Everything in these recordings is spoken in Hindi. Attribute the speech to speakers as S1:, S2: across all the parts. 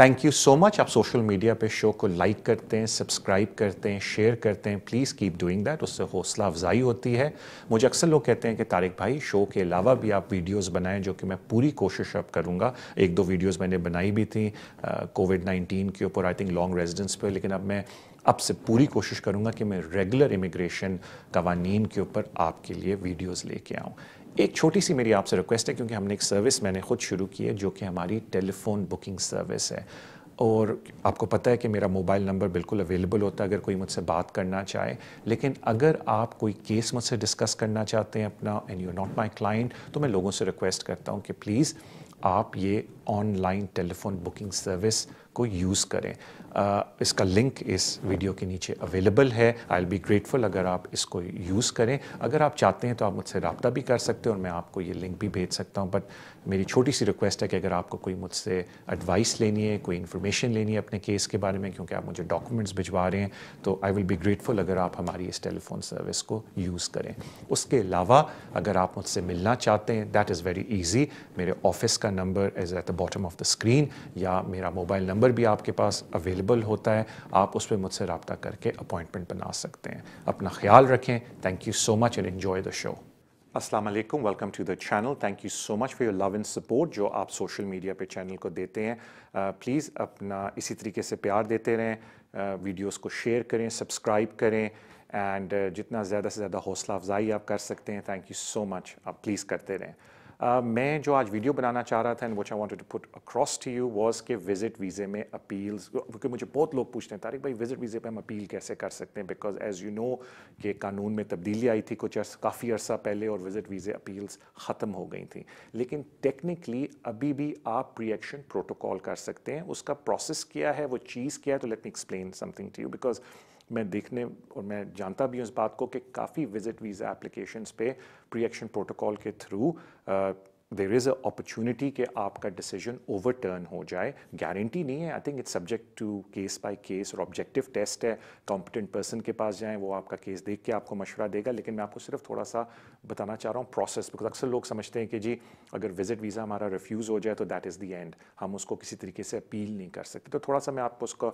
S1: थैंक यू सो मच आप सोशल मीडिया पे शो को लाइक करते हैं सब्सक्राइब करते हैं शेयर करते हैं प्लीज़ कीप डूइंग दैट उससे हौसला अफजाई होती है मुझे अक्सर लोग कहते हैं कि तारिक भाई शो के अलावा भी आप वीडियोस बनाएं जो कि मैं पूरी कोशिश अब करूँगा एक दो वीडियोस मैंने बनाई भी थी कोविड नाइन्टीन के ऊपर आई थिंक लॉन्ग रेजिडेंस पर लेकिन अब मैं अब से पूरी कोशिश करूँगा कि मैं रेगुलर इमिग्रेशन कवानीन के ऊपर आपके लिए वीडियोज़ लेके आऊँ एक छोटी सी मेरी आपसे रिक्वेस्ट है क्योंकि हमने एक सर्विस मैंने खुद शुरू की है जो कि हमारी टेलीफोन बुकिंग सर्विस है और आपको पता है कि मेरा मोबाइल नंबर बिल्कुल अवेलेबल होता है अगर कोई मुझसे बात करना चाहे लेकिन अगर आप कोई केस मुझसे डिस्कस करना चाहते हैं अपना and you not my client तो मैं लोगों से रिक्वेस्ट करता हूँ कि प्लीज़ आप ये ऑनलाइन टेलीफोन बुकिंग सर्विस को यूज़ करें uh, इसका लिंक इस वीडियो के नीचे अवेलेबल है आई एल बी ग्रेटफुल अगर आप इसको यूज़ करें अगर आप चाहते हैं तो आप मुझसे रबता भी कर सकते हैं और मैं आपको ये लिंक भी भेज सकता हूँ बट मेरी छोटी सी रिक्वेस्ट है कि अगर आपको कोई मुझसे एडवाइस लेनी है कोई इन्फॉर्मेशन लेनी है अपने केस के बारे में क्योंकि आप मुझे डॉक्यूमेंट्स भिजवा रहे हैं तो आई विल बी ग्रेटफुल अगर आप हमारी इस टेलीफोन सर्विस को यूज़ करें उसके अलावा अगर आप मुझसे मिलना चाहते हैं दैट इज़ वेरी ईजी मेरे ऑफिस का number is at the bottom of the screen या मेरा मोबाइल नंबर नंबर भी आपके पास अवेलेबल होता है आप उस पर मुझसे रबता करके अपॉइंटमेंट बना सकते हैं अपना ख्याल रखें thank you so much and enjoy the show असलम welcome to the channel thank you so much for your love and support जो आप सोशल मीडिया पे चैनल को देते हैं प्लीज़ uh, अपना इसी तरीके से प्यार देते रहें uh, को शेयर करें सब्सक्राइब करें एंड uh, जितना ज़्यादा से ज़्यादा हौसला अफजाई आप कर सकते हैं थैंक यू सो मच आप प्लीज़ करते रहें मैं uh, जो आज वीडियो बनाना चाह रहा था and which I wanted to put across to you was के विजिट वीज़े में अपील्स क्योंकि मुझे बहुत लोग पूछते हैं तारिक भाई विजिट वीज़े पे हम अपील कैसे कर सकते हैं बिकॉज एज़ यू नो कि कानून में तब्दीली आई थी कुछ अर्स, काफ़ी अर्सा पहले और विजिट वीज़े अपील्स ख़त्म हो गई थी लेकिन टेक्निकली अभी भी आप प्री एक्शन प्रोटोकॉल कर सकते हैं उसका प्रोसेस क्या है वो चीज़ क्या है तो let me explain something to you because मैं देखने और मैं जानता भी हूँ इस बात को कि काफ़ी विजिट वीज़ा एप्लीकेशंस पे प्री एक्शन प्रोटोकॉल के through there is a opportunity कि आपका डिसीजन ओवरटर्न हो जाए गारंटी नहीं है I think it's subject to case by case और ऑब्जेक्टिव टेस्ट है कॉम्पिटेंट पर्सन के पास जाएं वो आपका केस देख के आपको मशवरा देगा लेकिन मैं आपको सिर्फ थोड़ा सा बताना चाह रहा हूँ प्रोसेस बिकॉज अक्सर लोग समझते हैं कि जी अगर विजिट वीज़ा हमारा रिफ्यूज़ हो जाए तो दैट इज़ दी एंड हम उसको किसी तरीके से अपील नहीं कर सकते तो थोड़ा सा मैं आपको उसका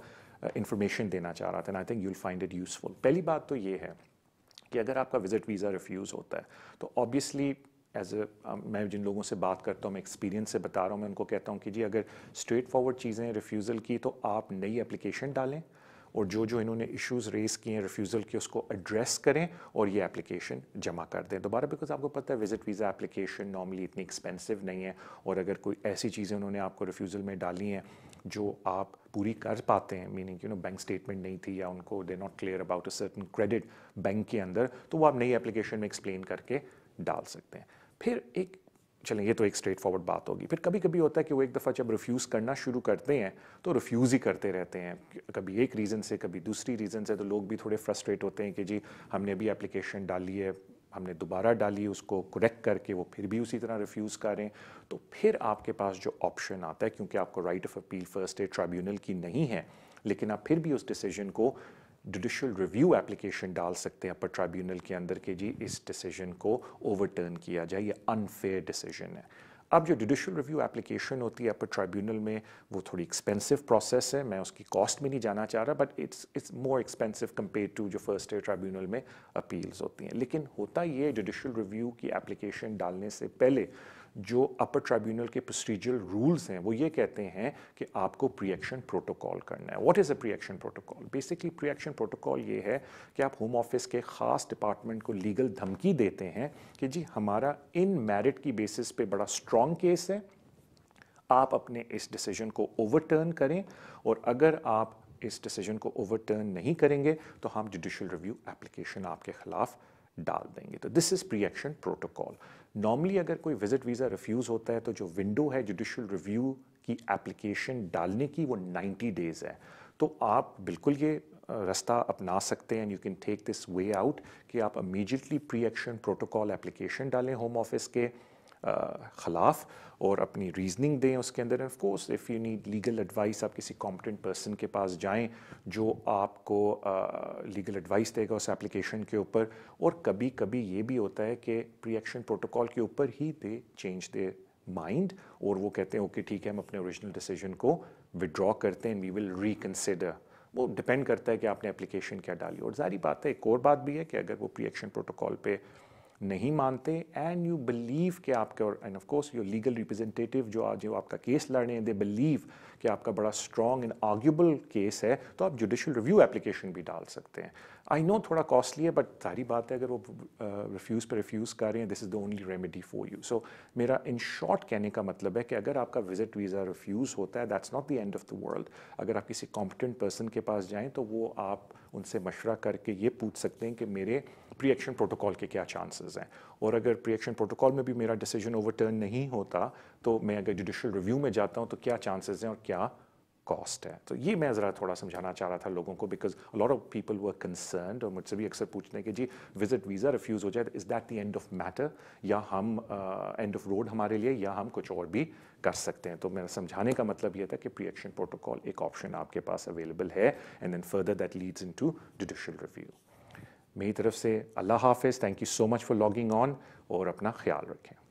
S1: इन्फॉर्मेशन uh, देना चाह रहा था I think you'll find it useful पहली बात तो ये है कि अगर आपका विजिट वीज़ा रिफ्यूज़ होता है तो ऑब्वियसली एज ए मैं जिन लोगों से बात करता हूँ मैं एक्सपीरियंस से बता रहा हूँ मैं उनको कहता हूँ कि जी अगर स्ट्रेट फॉरवर्ड चीज़ें रिफ्यूज़ल की तो आप नई एप्लीकेशन डालें और जो जो इन्होंने इश्यूज रेस किए हैं रिफ्यूज़ल के उसको एड्रेस करें और ये एप्लीकेशन जमा कर दें दोबारा बिकॉज आपको पता है विजिट वीज़ा एप्लीकेशन नॉर्मली इतनी एक्सपेंसिव नहीं है और अगर कोई ऐसी चीज़ें उन्होंने आपको रिफ्यूज़ल में डाली हैं जो आप पूरी कर पाते हैं meaning you know bank statement नहीं थी या उनको they not clear about a certain credit bank के अंदर तो वो आप नई एप्लीकेशन में एक्सप्लेन करके डाल सकते हैं फिर एक चलें ये तो एक स्ट्रेट फॉरवर्ड बात होगी फिर कभी कभी होता है कि वो एक दफ़ा जब रिफ्यूज़ करना शुरू करते हैं तो रिफ्यूज़ ही करते रहते हैं कभी एक रीज़न से कभी दूसरी रीज़न से तो लोग भी थोड़े फ्रस्ट्रेट होते हैं कि जी हमने अभी एप्लीकेशन डाली है हमने दोबारा डाली उसको करेक्ट करके वो फिर भी उसी तरह रिफ्यूज़ करें तो फिर आपके पास जो ऑप्शन आता है क्योंकि आपको राइट ऑफ अपील फर्स्ट एड ट्राइब्यूनल की नहीं है लेकिन आप फिर भी उस डिसीजन को जुडिशल रिव्यू एप्लीकेशन डाल सकते हैं अपर ट्राइब्यूनल के अंदर के जी इस डिसीजन को ओवरटर्न किया जाए ये अनफेयर डिसीजन है अब जो जुडिशल रिव्यू एप्लीकेशन होती है अपर ट्राइब्यूनल में वो थोड़ी एक्सपेंसिव प्रोसेस है मैं उसकी कॉस्ट में नहीं जाना चाह रहा but it's it's more expensive compare to जो फर्स्ट एयर ट्राइब्यूनल में अपील्स होती हैं लेकिन होता ये जुडिशल रिव्यू की एप्लीकेशन डालने से पहले जो अपर ट्राइब्यूनल के प्रोसीजरल रूल्स हैं वो ये कहते हैं कि आपको प्रिएक्शन प्रोटोकॉल करना है what is a preaction protocol basically preaction protocol ये है कि आप होम ऑफिस के ख़ास डिपार्टमेंट को लीगल धमकी देते हैं कि जी हमारा इन मेरिट की बेसिस पे बड़ा स्ट्रॉन्ग केस है आप अपने इस डिसीजन को ओवरटर्न करें और अगर आप इस डिसीजन को ओवरटर्न नहीं करेंगे तो हम जुडिशल रिव्यू एप्लीकेशन आपके ख़िलाफ़ डाल देंगे तो this is pre action protocol normally अगर कोई विजिट वीज़ा रिफ्यूज़ होता है तो जो विंडो है जुडिशल रिव्यू की एप्लीकेशन डालने की वो 90 डेज़ है तो आप बिल्कुल ये रास्ता अपना सकते हैं and you can take this way out कि आप immediately pre action protocol application डालें होम ऑफिस के खिलाफ और अपनी रीजनिंग दें उसके अंदर of course if you need legal advice आप किसी कॉम्पिटेंट पर्सन के पास जाएं जो आपको लीगल एडवाइस देगा उस एप्लीकेशन के ऊपर और कभी कभी ये भी होता है कि प्री एक्शन प्रोटोकॉल के ऊपर ही दे चेंज दे माइंड और वो कहते हैं ओके okay, ठीक है हम अपने ओरिजिनल डिसीजन को विड्रॉ करते हैं वी विल रिकनसिडर वो डिपेंड करता है कि आपने एप्लीकेशन क्या डाली और जारी बात है एक और बात भी है कि अगर वो प्री एक्शन प्रोटोकॉल पर नहीं मानते एंड यू बिलीव कि आपके और and of course your legal representative जो आज जो आपका केस लड़ रहे हैं दे बिलीव कि आपका बड़ा स्ट्रॉन्ग एंड आर्ग्यूबल केस है तो आप जुडिशल रिव्यू एप्लीकेशन भी डाल सकते हैं आई नो थोड़ा कॉस्टली है बट सारी बात है अगर वो रिफ्यूज़ पर रिफ्यूज़ कर रहे हैं this is the only remedy for you so मेरा इन शॉर्ट कहने का मतलब है कि अगर आपका विजिट वीज़ा रिफ्यूज़ होता है that's not the end of the world अगर आप किसी कॉम्पिटेंट पर्सन के पास जाएँ तो वो आप उनसे मशवरा करके ये पूछ सकते हैं कि मेरे प्री एक्शन प्रोटोकॉल के क्या चांसेस हैं और अगर प्री एक्शन प्रोटोकॉल में भी मेरा डिसीजन ओवरटर्न नहीं होता तो मैं अगर जुडिशल रिव्यू में जाता हूँ तो क्या चांसेस हैं और क्या कॉस्ट है तो ये मैं ज़रा थोड़ा समझाना चाह रहा था लोगों को because lot of people were concern और मुझसे भी अक्सर पूछते हैं कि जी विजिट वीज़ा रिफ्यूज़ हो जाए is that the end of matter या हम एंड ऑफ रोड हमारे लिए या हम कुछ और भी कर सकते हैं तो मेरा समझाने का मतलब यह था कि प्री एक्शन प्रोटोकॉल एक ऑप्शन आपके पास अवेलेबल है and then further that leads in to judicial review मेरी तरफ से अल्लाह हाफिज़ thank you so much for logging on और अपना ख्याल रखें